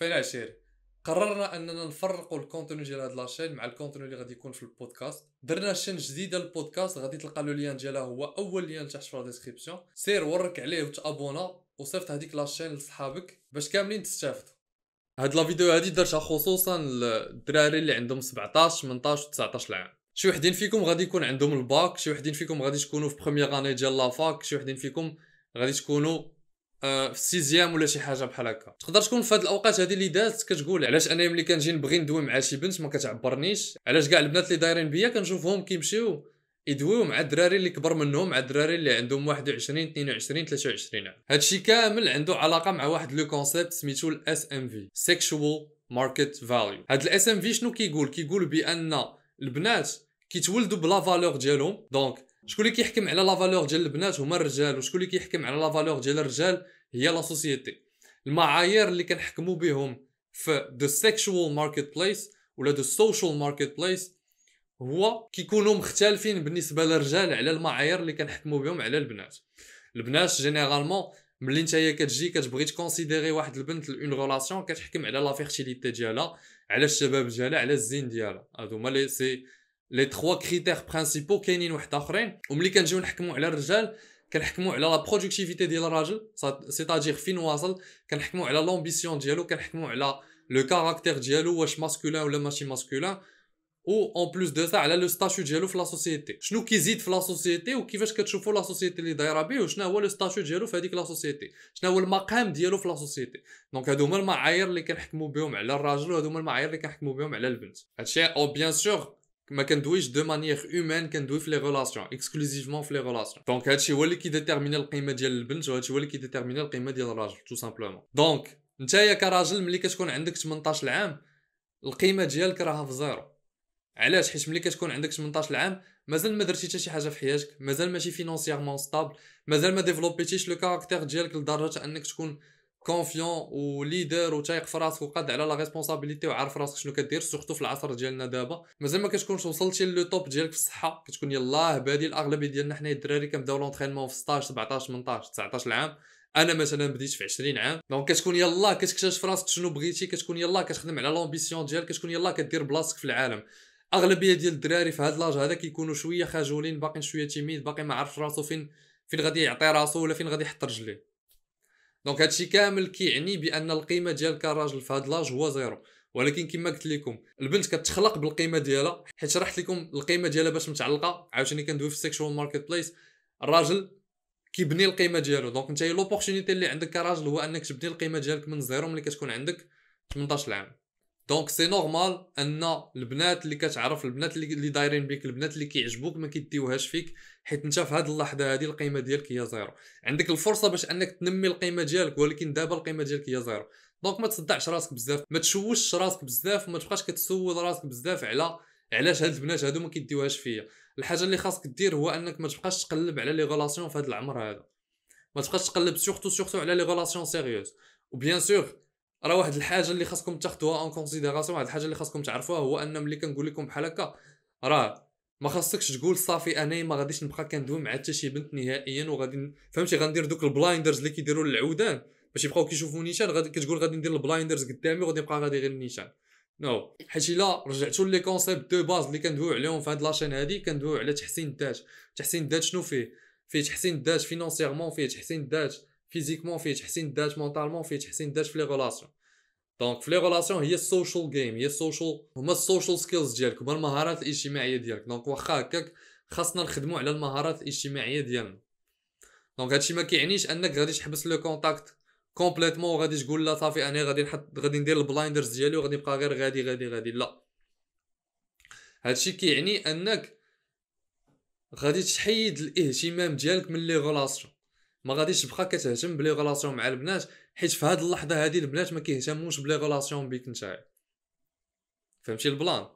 في العشير قررنا اننا نفرقوا الكونتوني ديال هاد لاشين مع الكونتوني اللي غادي يكون في البودكاست درنا شين جديده للبودكاست غادي تلقى لو ليان ديالها هو اول ليان تحت في الديسكريبسيون سير ورك عليه وتابونا وصيفط هذيك لاشين لصحابك باش كاملين تستافدوا هاد لا فيديو هادي درتها خصوصا للدراري اللي عندهم 17 18 19 عام شي وحدين فيكم غادي يكون عندهم الباك شي وحدين فيكم غادي تكونوا في بروميير اني ديال لافاك شي وحدين فيكم غادي تكونوا آه، في السيزيام ولا شي حاجه بحال هكا تقدر تكون في هاد الاوقات هذه اللي دازت كتقول علاش انا ملي كنجي نبغي ندوي مع شي بنت ما كتعبرنيش علاش كاع البنات اللي دايرين بيا كنشوفهم كيمشيو يدويو مع الدراري اللي كبر منهم مع الدراري اللي عندهم 21 22 23 عام هادشي كامل عنده علاقه مع واحد لو كونسيبت سميتو الاس ام في سيكشوال ماركت فاليو هاد الاس ام في شنو كيقول كيقول بان البنات كيتولدوا بلا فالور ديالهم دونك شكون اللي كيحكم على لا فالور ديال البنات هما الرجال وشكون اللي كيحكم على لا فالور ديال الرجال هي لا سوسيتي المعايير اللي كنحكموا بهم في ذا سيكشوال ماركت بليس ولا ذا سوشيال ماركت بليس هو كيكونوا مختلفين بالنسبه للرجال على المعايير اللي كنحكموا بهم على البنات البنات جينيرالمون ملي نتايا كتجي كتبغي تكونسيديري واحد البنت لون غولاسيون كتحكم على لا فيرتيليتي ديالها على الشباب ديالها على الزين ديالها هادو هما لي سي لي تخوا كريتير برينسيبو كاينين واحد اخرين وملي كنجيو نحكموا على الرجال كنحكموا على لا برودكتيفيتي ديال الراجل سيتاجير فين واصل كنحكموا على لومبيسيون ديالو كنحكموا على لو كاركتير ديالو واش ماسكولين ولا ماشي ماسكولين و اون بلوس دو سا على لو ستاتيو ديالو في لا سوسيتي شنو كيزيد في لا سوسيتي وكيفاش كتشوفوا لا سوسيتي اللي دايره به وشنو هو لو ستاتيو ديالو في هذيك لا سوسيتي شنو هو المقام ديالو في لا سوسيتي دونك هادو هما المعايير اللي كنحكموا بهم على الراجل وهادو هما المعايير اللي كنحكموا بهم على البنت هادشي او بيان سور ما كندويش دو مانيير هومان كندوي في لي ريلاسيون اكسكلوزيفمون في لي ريلاسيون دونك هادشي هو اللي كيديتيرميني القيمه ديال البنت وهادشي هو اللي كيديتيرميني القيمه ديال الراجل تو سامبلومون دونك نتايا كراجل ملي كتكون عندك 18 عام القيمه ديالك راها في زيرو علاش حيت ملي كتكون عندك 18 عام مازال ما درتي حتى شي حاجه في حياتك مازال ماشي فينونسيغمون ستابل مازال ما ديفلوبيتيش لو كاركتير ديالك لدرجه انك تكون كونفيون وليدر وتايق في راسك وقاد على لا ريسبونسابيلتي وعارف راسك شنو كدير سورتو في العصر ديالنا دابا مازال ما كتكونش وصلتي لو توب ديالك في الصحه كتكون يلاه بادي الاغلبيه ديالنا حنا الدراري كنبداو لونترينمون في 16 17 18 19 عام انا مثلا بديت في 20 عام دونك كتكون يلاه كتكتشف راسك شنو بغيتي كتكون يلاه كتخدم على لومبيسيون ديالك كتكون يلاه كدير بلاصتك في العالم اغلبيه ديال الدراري في هاد لاج هذا كيكونوا شويه خجولين باقيين شويه تيميد باقي ما عرفش راسو فين فين غادي يعطي راسو ولا فين غادي يحط رجليه دونك هادشي كامل كيعني بان القيمه ديال كراجل في هاد لاج هو زيرو ولكن كما قلت لكم البنت كتخلق بالقيمه ديالها حيت شرحت لكم القيمه ديالها باش متعلقه عاوتاني كندوي في السيكشوال ماركت بليس الراجل كيبني القيمه ديالو دونك انت لوبورتونيتي اللي عندك كراجل هو انك تبني القيمه ديالك من زيرو ملي كتكون عندك 18 عام دونك سي نورمال ان البنات اللي كتعرف البنات اللي دايرين بك البنات اللي كيعجبوك ما كيديوهاش فيك حيت انت في هذه اللحظه هذه القيمه ديالك هي زيرو عندك الفرصه باش انك تنمي القيمه ديالك ولكن دابا القيمه ديالك هي زيرو دونك ما تصدعش راسك بزاف ما تشوشش راسك بزاف وما تبقاش كتسول راسك بزاف على علاش هاد البنات هادو ما كيديوهاش فيا الحاجه اللي خاصك دير هو انك ما تبقاش تقلب على لي غولاسيون في هذا العمر هذا ما تبقاش تقلب سورتو سورتو على لي غولاسيون سيريوز وبيان سور راه واحد الحاجه اللي خاصكم تاخذوها اون كونسيديراسيون واحد الحاجه اللي خاصكم تعرفوها هو ان ملي كنقول لكم بحال هكا راه ما خاصكش تقول صافي انا ما غاديش نبقى كندوي مع حتى شي بنت نهائيا وغادي فهمتي غندير دوك البلايندرز اللي كيديروا للعودان باش يبقاو كيشوفوا نيشان غادي كتقول غادي ندير البلايندرز قدامي وغادي نبقى غادي غير نيشان نو حيت الا رجعتوا لي كونسيبت دو باز اللي كندويو عليهم في هاد لاشين هادي كندويو على تحسين الذات تحسين الذات شنو فيه فيه تحسين الذات فينونسيغمون فيه تحسين الذات فيزيكمون فيه تحسين الذات مونطالمون فيه تحسين الذات في لي غولاسيون دونك في لي غولاسيون هي السوشيال جيم هي السوشيال هما السوشيال سكيلز ديالك هما المهارات الاجتماعيه ديالك دونك واخا هكاك خاصنا نخدموا على المهارات الاجتماعيه ديالنا دونك هادشي ما كيعنيش انك غادي تحبس لو كونتاكت كومبليتمون وغادي تقول لا صافي انا غادي نحط غادي ندير البلايندرز ديالي وغادي نبقى غير غادي غادي غادي لا هادشي كيعني انك غادي تحيد الاهتمام ديالك من لي غولاسيون ما غاديش تبقى كتهتم بلي غلاسيون مع البنات حيت في هاد اللحظه هادي البنات ما كيهتموش بلي غلاسيون بيك نتايا فهمتي البلان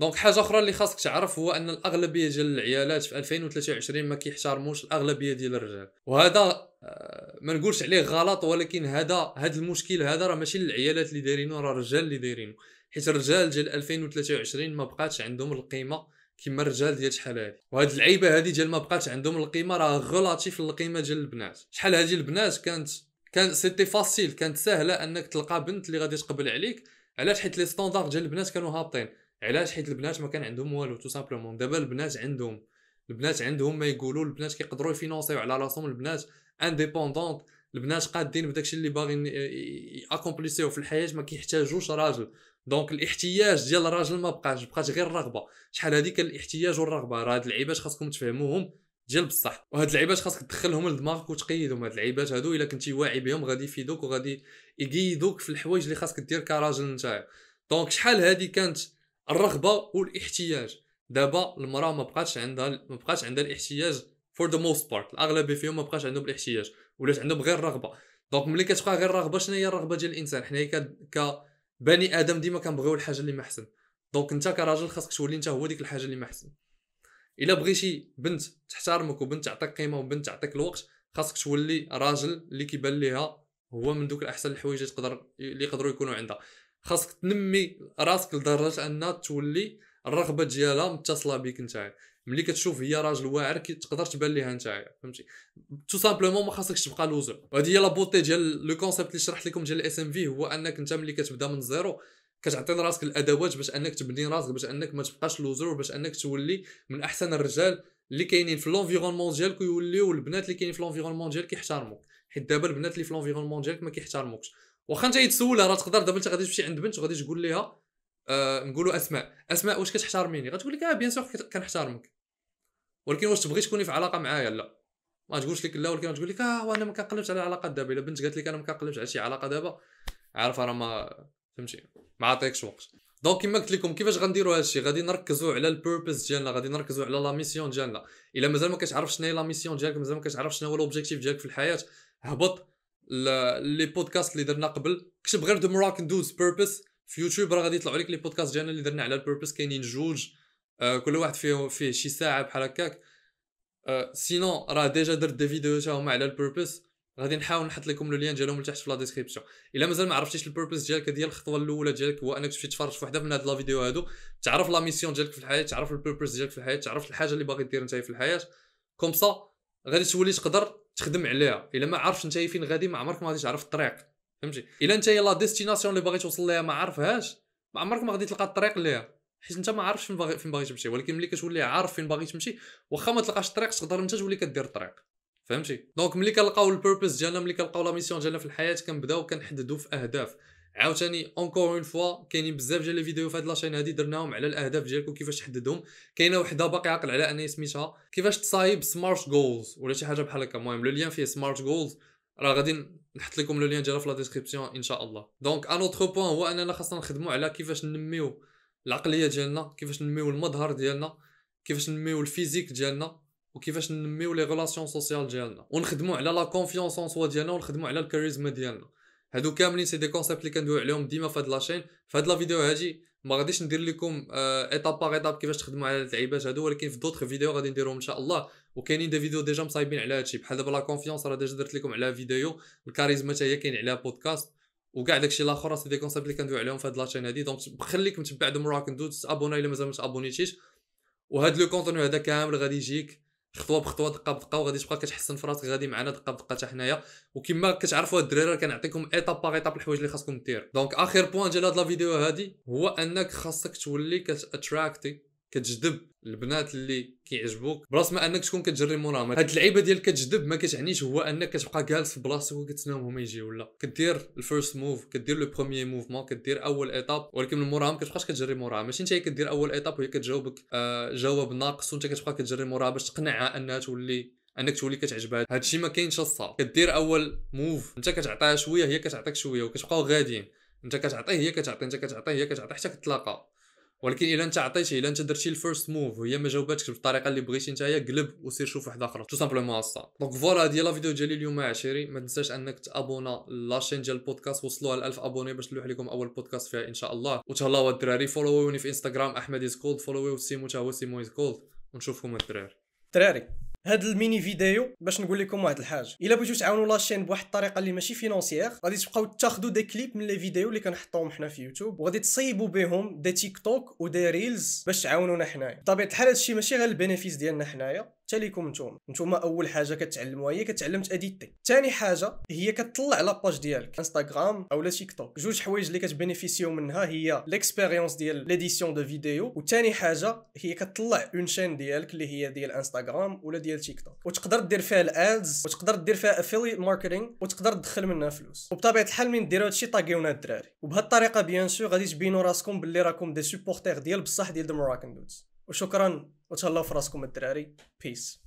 دونك حاجه اخرى اللي خاصك تعرف هو ان الاغلبيه ديال العيالات في 2023 ما كيحترموش الاغلبيه ديال الرجال وهذا آه، ما نقولش عليه غلط ولكن هذا هذا المشكل هذا راه ماشي للعيالات اللي دايرينو راه الرجال اللي دايرينو حيت الرجال ديال 2023 ما بقاتش عندهم القيمه كيما الرجال ديال شحال هادي وهاد اللعيبه هادي ديال ما بقاتش عندهم القيمه راه غلاتيف القيمه ديال البنات شحال هادي البنات كانت كان سيتي فاسيل كانت سهله انك تلقى بنت اللي غادي تقبل عليك علاش حيت لي ستاندار ديال البنات كانوا هابطين علاش حيت البنات ما كان عندهم والو تو سامبلومون دابا البنات عندهم البنات عندهم ما يقولوا البنات كيقدروا يفينونسيو على راسهم البنات انديبوندونت البنات قادين بداكشي اللي باغيين اكومبليسيو في الحياه ما كيحتاجوش راجل دونك الاحتياج ديال الراجل ما بقاش بقات غير الرغبه شحال هذيك كان الاحتياج والرغبه راه هاد اللعيبات خاصكم تفهموهم ديال بصح وهاد اللعيبات خاصك تدخلهم لدماغك وتقيدهم هاد اللعيبات هادو الا كنتي واعي بهم غادي يفيدوك وغادي يقيدوك في الحوايج اللي خاصك دير كراجل نتايا دونك شحال هادي كانت الرغبه والاحتياج دابا المراه ما بقاتش عندها ما بقاتش عندها الاحتياج فور ذا موست بارت الاغلبيه فيهم ما بقاش عندهم الاحتياج ولات عندهم غير الرغبه دونك ملي كتبقى غير الرغبه شنو هي الرغبه ديال الانسان حنايا ك بني ادم ديما كنبغيو الحاجه اللي ما احسن دونك انت كراجل خاصك تولي انت هو ديك الحاجه اللي ما احسن الا بغيتي بنت تحترمك وبنت تعطيك قيمه وبنت تعطيك الوقت خاصك تولي راجل اللي كيبان ليها هو من دوك الاحسن الحوايج اللي تقدر اللي يقدروا يكونوا عندها خاصك تنمي راسك لدرجه ان تولي الرغبه ديالها متصله بك انت ملي كتشوف هي راجل واعر تقدر تبان ليها نتايا فهمتي تو سامبلومون ما خاصكش تبقى لوزر وهذه هي لا بوتي ديال لو كونسيبت اللي شرحت لكم ديال الاس ام في هو انك انت ملي كتبدا من زيرو كتعطي لراسك الادوات باش انك تبني راسك باش انك ما تبقاش لوزر باش انك تولي من احسن الرجال اللي كاينين في لونفيرونمون ديالك ويوليو البنات اللي كاينين في لونفيرونمون ديالك يحترموك حيت دابا البنات اللي في لونفيرونمون ديالك ما كيحترموكش واخا انت يتسولها راه تقدر دابا انت غادي تمشي عند بنت وغادي تقول ليها آه نقولوا اسماء اسماء واش كتحترميني غتقول لك اه بيان سور كنحترمك ولكن واش تبغي تكوني في علاقه معايا لا ما تقولش لك لا ولكن تقول لك اه وانا ما كنقلبش على علاقه دابا الا بنت قالت لك انا ما كنقلبش على شي علاقه دابا عارفه راه ما فهمتي ما عطيكش وقت دونك كما قلت لكم كيفاش غنديروا هذا الشيء غادي نركزوا على البيربز ديالنا غادي نركزوا على لا ميسيون ديالنا الا مازال ما كتعرفش شنو هي لا ميسيون ديالك مازال ما كتعرفش شنو هو لوبجيكتيف ديالك في الحياه هبط لي بودكاست اللي درنا قبل كتب غير دو مراكن دوز بيربز في يوتيوب راه غادي يطلعوا لك لي بودكاست ديالنا اللي درنا على البيربز كاينين جوج آه، كل واحد فيهم فيه شي ساعه بحال هكاك سينو آه، راه ديجا درت دي فيديو تا هما على البيربز غادي نحاول نحط لكم لو لين ديالهم لتحت في لا ديسكريبسيون الا مازال ما عرفتيش البيربز ديالك ديال الخطوه الاولى ديالك هو انك تمشي تفرج في وحده من هاد لا فيديو هادو تعرف لا ميسيون ديالك في الحياه تعرف البيربز ديالك في الحياه تعرف الحاجه اللي باغي دير نتايا في الحياه كوم سا غادي تولي تقدر تخدم عليها الا ما عرفتش نتايا فين غادي ما عمرك ما غادي تعرف الطريق فهمتي الا نتايا لا ديستيناسيون اللي باغي توصل ليها ما عرفهاش ما عمرك ما غادي تلقى الطريق ليها حيت انت ما عارفش فين باغي فين باغي تمشي ولكن ملي كتولي عارف فين باغي تمشي واخا ما تلقاش الطريق تقدر انت تولي كدير الطريق فهمتي دونك ملي كنلقاو البيربز ديالنا ملي كنلقاو لا ميسيون ديالنا في الحياه كنبداو كنحددو في اهداف عاوتاني اونكور اون فوا كاينين بزاف ديال لي فيديو في هاد لاشين هادي درناهم على الاهداف ديالكم كيفاش تحددهم كاينه وحده باقي عاقل على اني سميتها كيفاش تصايب سمارت جولز ولا شي حاجه بحال هكا المهم لو ليان فيه سمارت جولز راه غادي نحط لكم لو ليان ديالها في لا ديسكريبسيون ان شاء الله دونك ان اوتر بوين هو اننا خاصنا نخدموا على كيفاش ننميو العقليه ديالنا كيفاش نميو المظهر ديالنا كيفاش نميو الفيزيك ديالنا وكيفاش نميو لي غلاسيون سوسيال ديالنا ونخدمو على لا كونفيونس اون سوا ديالنا ونخدمو على الكاريزما ديالنا هادو كاملين سي دي كونسيبت اللي كندوي عليهم ديما في هاد لاشين في هاد لا فيديو هادي ما غاديش ندير لكم ايتاب باغ ايتاب كيفاش تخدموا على اللعيبات هادو ولكن في دوطخ فيديو غادي نديرهم ان شاء الله وكاينين دي فيديو ديجا مصايبين على هادشي بحال دابا لا كونفيونس راه ديجا درت لكم على فيديو الكاريزما حتى هي كاين عليها بودكاست وكاع داكشي الاخر سي دي كونسيبت اللي كندوي عليهم في هاد لاشين هادي دونك خليك متبع دو مراكن ندوز تابونا الا مازال ما تابونيتيش وهاد لو كونتوني هذا كامل غادي يجيك خطوه بخطوه دقه بدقه وغادي تبقى كتحسن في راسك غادي معنا دقه بدقه حتى حنايا وكما كتعرفوا الدراري كنعطيكم ايطاب باغ ايطاب الحوايج اللي خاصكم دير دونك اخر بوان ديال هاد لا فيديو هادي هو انك خاصك تولي كتاتراكتي كتجذب البنات اللي كيعجبوك براس ما انك تكون كتجري موراهم هاد اللعيبه ديال كتجذب ما كتعنيش هو انك كتبقى جالس في بلاصتك وكتسناهم هما يجيو لا كدير الفيرست موف كدير لو بروميي موفمون كدير اول ايتاب ولكن من موراهم كتبقاش كتجري موراها ماشي انت كدير اول ايتاب وهي كتجاوبك آه جواب ناقص وانت كتبقى كتجري موراها باش تقنعها انها تولي انك تولي كتعجبها هادشي ما كاينش الصا كدير اول موف انت كتعطيها شويه هي كتعطيك شويه وكتبقاو غاديين انت كتعطيه هي كتعطي انت كتعطيه هي كتعطي حتى كتلاقاو ولكن الا انت عطيتي الا انت درتي الفيرست موف وهي ما جاوباتكش بالطريقه اللي بغيتي نتايا قلب وسير شوف واحده اخرى تو سامبلومون هاسا دونك فوالا هذه لا فيديو ديالي اليوم عشيري ما تنساش انك تابونا لاشين ديال البودكاست وصلوها ل 1000 ابوني باش نلوح لكم اول بودكاست فيها ان شاء الله وتهلاو الدراري فولووني في انستغرام احمد از كولد فولويو سيمو تا هو سيمو از كولد ونشوفكم الدراري دراري هاد الميني فيديو باش نقول لكم واحد الحاجه الا بغيتو تعاونوا لاشين بواحد الطريقه اللي ماشي فينونسيير غادي تبقاو تاخذوا دي كليب من لي فيديو اللي كنحطوهم حنا في يوتيوب وغادي تصيبوا بهم دي تيك توك ودي ريلز باش تعاونونا حنايا بطبيعه الحال هادشي ماشي غير البينيفيس ديالنا حنايا حتى ليكم نتوما نتوما اول حاجه كتعلموها هي كتعلمت اديتي ثاني حاجه هي كتطلع لاباج ديالك انستغرام اولا تيك توك جوج حوايج اللي كتبينيفيسيو منها هي ليكسبيريونس ديال ليديسيون دو فيديو وثاني حاجه هي كتطلع اون شين ديالك اللي هي ديال انستغرام ولا ديال تيك توك وتقدر دير فيها الادز وتقدر دير فيها افيليت ماركتينغ وتقدر تدخل منها فلوس وبطبيعه الحال من ديروا هادشي طاقيونا الدراري وبهالطريقه الطريقه بيان سور غادي تبينوا راسكم باللي راكم دي سوبورتير ديال بصح ديال ذا مراكن دودز وشكرا وتهلاو في راسكم الدراري بيس